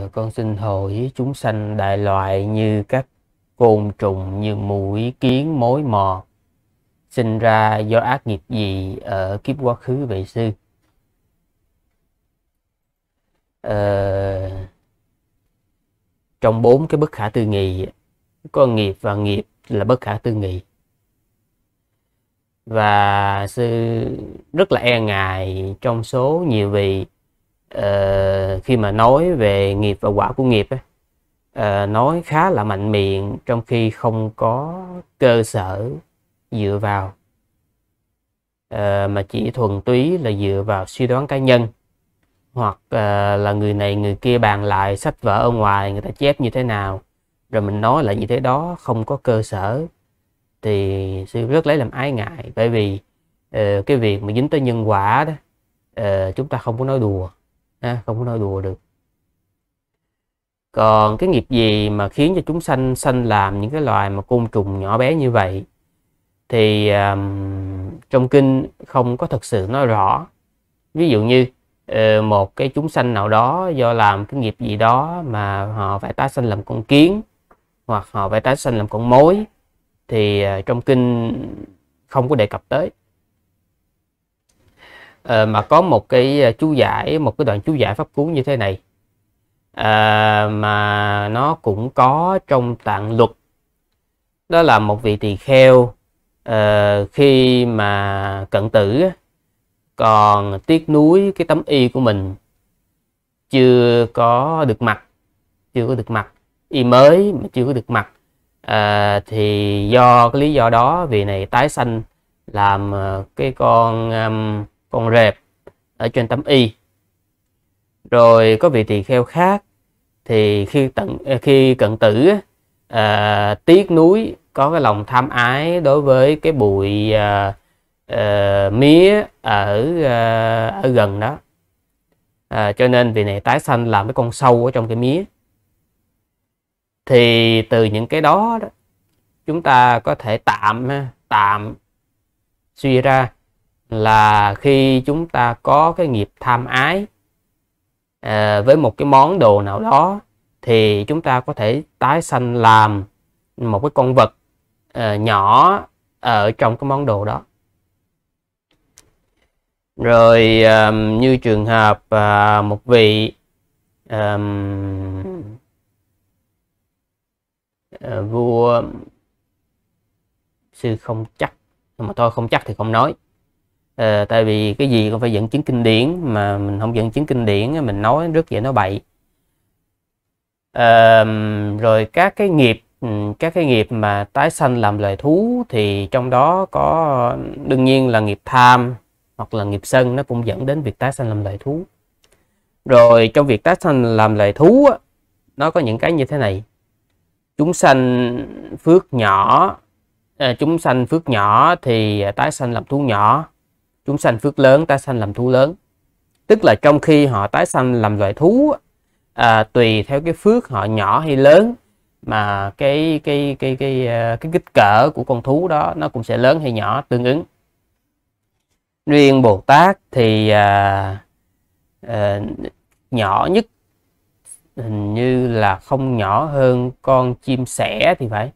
Dạ, con xin hỏi chúng sanh đại loại như các côn trùng như mũi kiến mối mò sinh ra do ác nghiệp gì ở kiếp quá khứ vậy sư ờ, trong bốn cái bất khả tư nghị có nghiệp và nghiệp là bất khả tư nghị và sư rất là e ngại trong số nhiều vị uh, khi mà nói về nghiệp và quả của nghiệp ấy, uh, nói khá là mạnh miệng trong khi không có cơ sở dựa vào uh, mà chỉ thuần túy là dựa vào suy đoán cá nhân hoặc uh, là người này người kia bàn lại sách vở ở ngoài người ta chép như thế nào rồi mình nói là như thế đó không có cơ sở thì sư rất lấy làm ái ngại bởi vì uh, cái việc mà dính tới nhân quả đó uh, chúng ta không có nói đùa à, không có nói đùa được còn cái nghiệp gì mà khiến cho chúng sanh sanh làm những cái loài mà côn trùng nhỏ bé như vậy thì um, trong kinh không có thật sự nói rõ ví dụ như ờ, một cái chúng sanh nào đó do làm cái nghiệp gì đó mà họ phải tái sanh làm con kiến hoặc họ phải tái sanh làm con mối thì ờ, trong kinh không có đề cập tới uh, mà có một cái ờ, chú giải một cái đoạn chú giải pháp cú như thế này uh, mà nó cũng có trong tạng luật đó là một vị tỳ kheo uh, khi mà cận tử còn tiếc nuối cái tấm y của mình chưa có được mặc chưa có được mặc y mới mà chưa có được mặc à, thì do cái lý do đó vì này tái sanh làm cái con um, con rệp ở trên tấm y rồi có vị tỳ kheo khác thì khi tận à, khi cận tử à, tiếc núi có cái lòng tham ái đối với cái bụi à, à, mía ở à, ở gần đó à, cho nên vị này tái sanh làm cái con sâu ở trong cái mía thì từ những cái đó, đó chúng ta có thể tạm tạm suy ra là khi chúng ta có cái nghiệp tham ái à, với một cái món đồ nào đó thì chúng ta có thể tái sanh làm một cái con vật à, nhỏ ở trong cái món đồ đó rồi um, như trường hợp uh, một vị um, uh, vua sư không chắc mà thôi không chắc thì không nói à, tại vì cái gì cũng phải dẫn chứng kinh điển mà mình không dẫn chứng kinh điển mình nói rất dễ nói bậy à, rồi các cái nghiệp ừ, các cái nghiệp mà tái sanh làm loài thú thì trong đó có đương nhiên là nghiệp tham hoặc là nghiệp sân nó cũng dẫn đến việc tái sanh làm loài thú rồi trong việc tái sanh làm loài thú nó có những cái như thế này chúng sanh phước nhỏ ờ, chúng sanh phước nhỏ thì ờ, tái sanh làm thú nhỏ chúng sanh phước lớn tái sanh làm thú lớn tức là trong khi họ tái sanh làm loài thú à, tùy theo cái phước họ nhỏ hay lớn mà cái cái cái cái cái, à, cái kích cỡ của con thú đó nó cũng sẽ lớn hay nhỏ tương ứng riêng bồ tát thì à, à, nhỏ nhất hình như là không nhỏ hơn con chim sẻ thì phải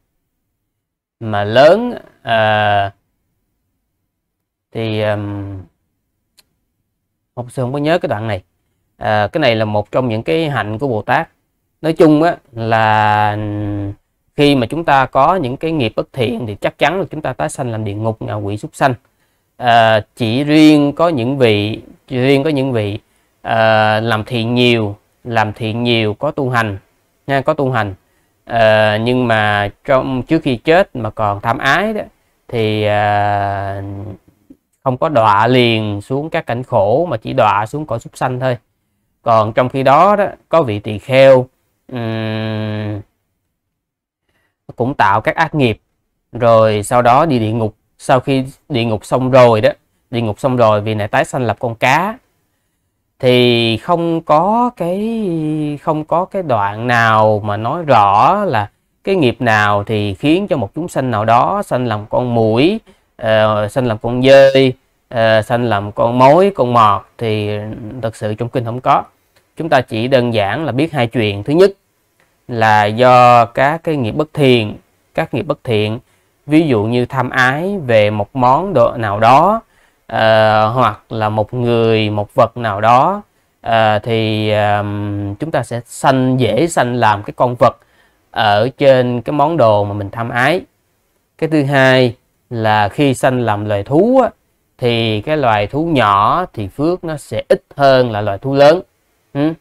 mà lớn à, thì um, học sư không có nhớ cái đoạn này à, cái này là một trong những cái hạnh của Bồ Tát nói chung á, là khi mà chúng ta có những cái nghiệp bất thiện thì chắc chắn là chúng ta tái sanh làm địa ngục ngạ quỷ súc sanh à, chỉ riêng có những vị chỉ riêng có những vị à, làm thiện nhiều làm thiện nhiều có tu hành nha có tu hành à, nhưng mà trong trước khi chết mà còn tham ái đó thì à, không có đọa liền xuống các cảnh khổ mà chỉ đọa xuống cõi súc sanh thôi còn trong khi đó, đó có vị tỳ kheo um, cũng tạo các ác nghiệp rồi sau đó đi địa ngục sau khi địa ngục xong rồi đó địa ngục xong rồi vì lại tái sanh lập con cá thì không có cái không có cái đoạn nào mà nói rõ là cái nghiệp nào thì khiến cho một chúng sanh nào đó sanh làm con muỗi uh, sanh làm con dơi uh, ờ, sanh làm con mối con mọt thì thật sự trong kinh không có chúng ta chỉ đơn giản là biết hai chuyện thứ nhất là do các cái nghiệp bất thiện các nghiệp bất thiện ví dụ như tham ái về một món đồ nào đó uh, hoặc là một người một vật nào đó uh, thì um, chúng ta sẽ sanh dễ sanh làm cái con vật ở trên cái món đồ mà mình tham ái cái thứ hai là khi sanh làm loài thú á, thì cái loài thú nhỏ thì phước nó sẽ ít hơn là loài thú lớn ừ.